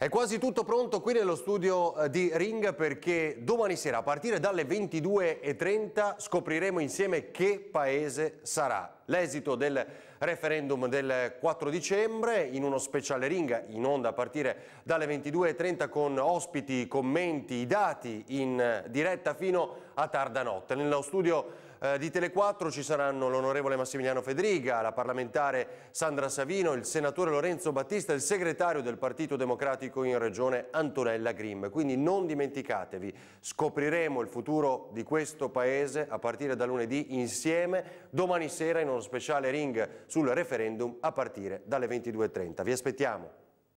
È quasi tutto pronto qui nello studio eh, di Ring perché domani sera a partire dalle 22.30 scopriremo insieme che paese sarà. L'esito del referendum del 4 dicembre in uno speciale ring in onda a partire dalle 22.30 con ospiti, commenti, dati in diretta fino a tarda notte. Nello studio eh, di Telequattro ci saranno l'onorevole Massimiliano Fedriga, la parlamentare Sandra Savino, il senatore Lorenzo Battista e il segretario del Partito Democratico in Regione Antonella Grimm. Quindi non dimenticatevi, scopriremo il futuro di questo Paese a partire da lunedì insieme, domani sera in uno speciale ring sul referendum a partire dalle 22.30. Vi aspettiamo.